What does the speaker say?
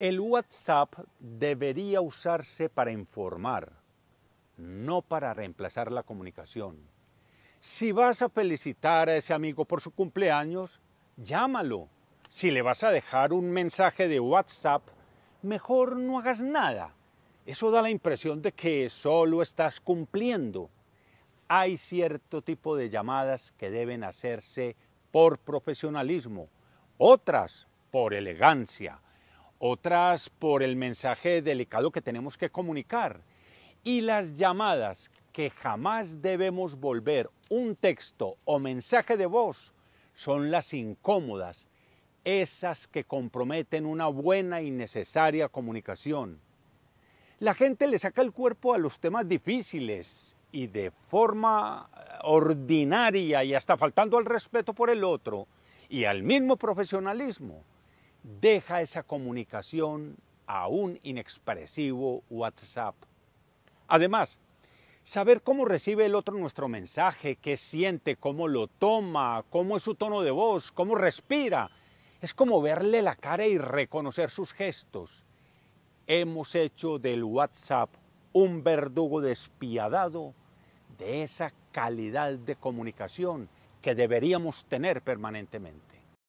El WhatsApp debería usarse para informar, no para reemplazar la comunicación. Si vas a felicitar a ese amigo por su cumpleaños, llámalo. Si le vas a dejar un mensaje de WhatsApp, mejor no hagas nada. Eso da la impresión de que solo estás cumpliendo. Hay cierto tipo de llamadas que deben hacerse por profesionalismo, otras por elegancia otras por el mensaje delicado que tenemos que comunicar y las llamadas que jamás debemos volver un texto o mensaje de voz son las incómodas, esas que comprometen una buena y necesaria comunicación. La gente le saca el cuerpo a los temas difíciles y de forma eh, ordinaria y hasta faltando al respeto por el otro y al mismo profesionalismo deja esa comunicación a un inexpresivo WhatsApp. Además, saber cómo recibe el otro nuestro mensaje, qué siente, cómo lo toma, cómo es su tono de voz, cómo respira, es como verle la cara y reconocer sus gestos. Hemos hecho del WhatsApp un verdugo despiadado de esa calidad de comunicación que deberíamos tener permanentemente.